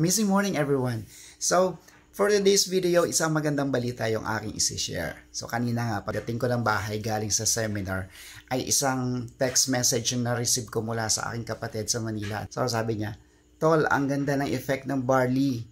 Amazing morning everyone! So, for today's video, isang magandang balita yung aking isi-share. So, kanina nga, pagdating ko ng bahay galing sa seminar, ay isang text message yung na-receive ko mula sa aking kapatid sa Manila. So, sabi niya, Tol, ang ganda ng effect ng barley.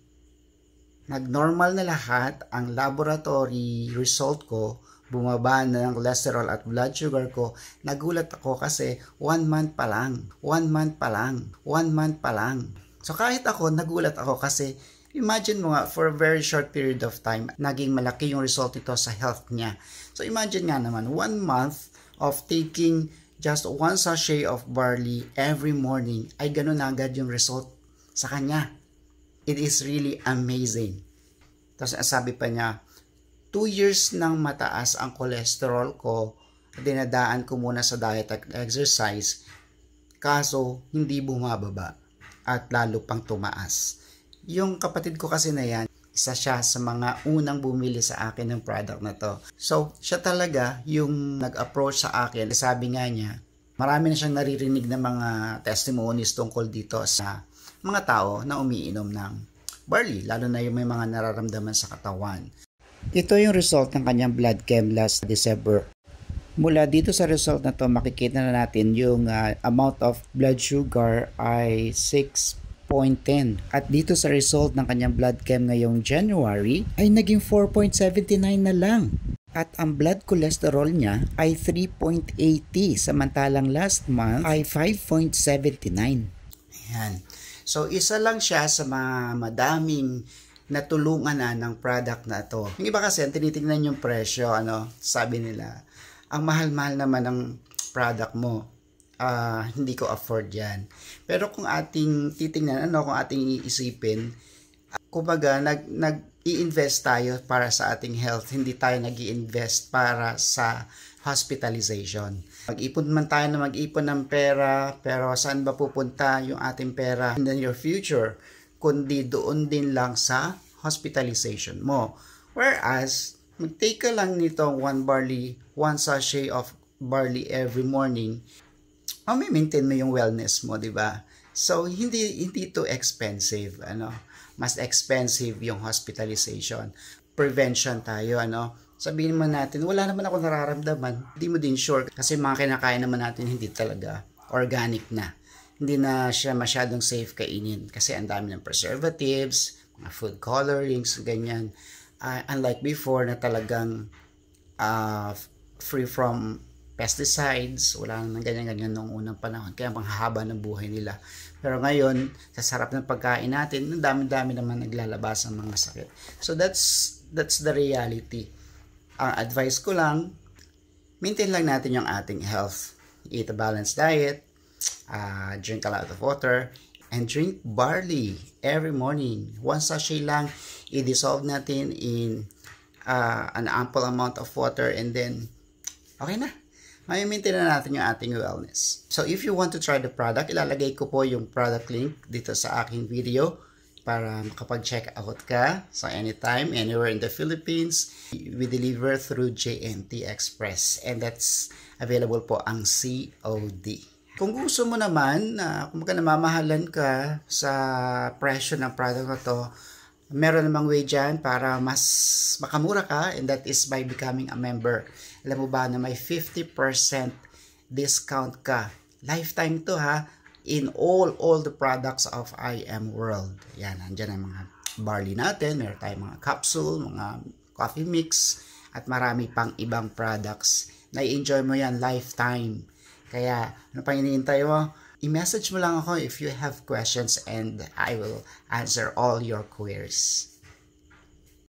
Nag-normal na lahat ang laboratory result ko bumaba na ng cholesterol at blood sugar ko, nagulat ako kasi one month pa lang, one month pa lang, one month pa lang. So kahit ako, nagulat ako kasi Imagine mo nga, for a very short period of time, naging malaki yung result nito sa health niya. So imagine nga naman, one month of taking just one sachet of barley every morning, ay ganun na agad yung result sa kanya. It is really amazing. Tapos sabi pa niya, 2 years nang mataas ang cholesterol ko, dinadaan ko muna sa diet at exercise, kaso hindi bumababa at lalo pang tumaas. Yung kapatid ko kasi na yan, isa siya sa mga unang bumili sa akin ng product na to. So, siya talaga yung nag-approach sa akin. Sabi nga niya, marami na siyang naririnig ng mga testimonies tungkol dito sa mga tao na umiinom ng barley, lalo na yung may mga nararamdaman sa katawan. Ito yung result ng kanyang blood chem last December. Mula dito sa result na to makikita na natin yung uh, amount of blood sugar ay 6.10 at dito sa result ng kanyang blood chem ngayong January ay naging 4.79 na lang at ang blood cholesterol niya ay 3.80 samantalang last month ay 5.79 ayan so isa lang siya sa mga madaming natulungan na ng product na to yung iba kasi tinitingnan yung presyo ano sabi nila ang mahal-mahal naman ng product mo, uh, hindi ko afford yan. Pero kung ating titingnan, ano, kung ating iisipin, kumbaga, nag, nag, invest tayo para sa ating health, hindi tayo nag invest para sa hospitalization. Mag-ipon man tayo na mag-ipon ng pera, pero saan ba pupunta yung ating pera in the near future, kundi doon din lang sa hospitalization mo. Whereas, mag ka lang nito one barley, one sachet of barley every morning. Mami-maintain mo yung wellness mo, di ba? So, hindi, hindi to expensive. Ano? Mas expensive yung hospitalization. Prevention tayo, ano? Sabihin naman natin, wala naman ako nararamdaman. Hindi mo din sure kasi mga kinakain naman natin hindi talaga organic na. Hindi na siya masyadong safe kainin kasi ang dami ng preservatives, mga food colorings, ganyan uh, unlike before na talagang uh, free from pesticides, wala nang ganyan-ganyan noong unang panahon. Kaya panghaba ng buhay nila. Pero ngayon, sa sarap ng pagkain natin, ang dami-dami naman naglalabas ng mga sakit. So that's that's the reality. Ang advice ko lang, maintain lang natin yung ating health. Eat a balanced diet, uh, drink a lot of water, and drink barley every morning. One sachet lang, i-dissolve natin in uh, an ample amount of water and then okay na. Mamimintin na natin yung ating wellness. So if you want to try the product, ilalagay ko po yung product link dito sa aking video para makapag-check out ka sa so anytime, anywhere in the Philippines. We deliver through JNT Express and that's available po ang COD. Kung gusto mo naman na uh, kung namamahalan ka sa presyo ng product na to, meron namang way dyan para mas makamura ka and that is by becoming a member. Alam mo ba na may 50% discount ka. Lifetime to ha in all all the products of IM World. Yan, andyan ang mga barley natin, meron tayong mga capsule, mga coffee mix, at marami pang ibang products. Na-enjoy mo yan lifetime kaya, ano pa iniintay mo? I-message mo lang ako if you have questions and I will answer all your queries.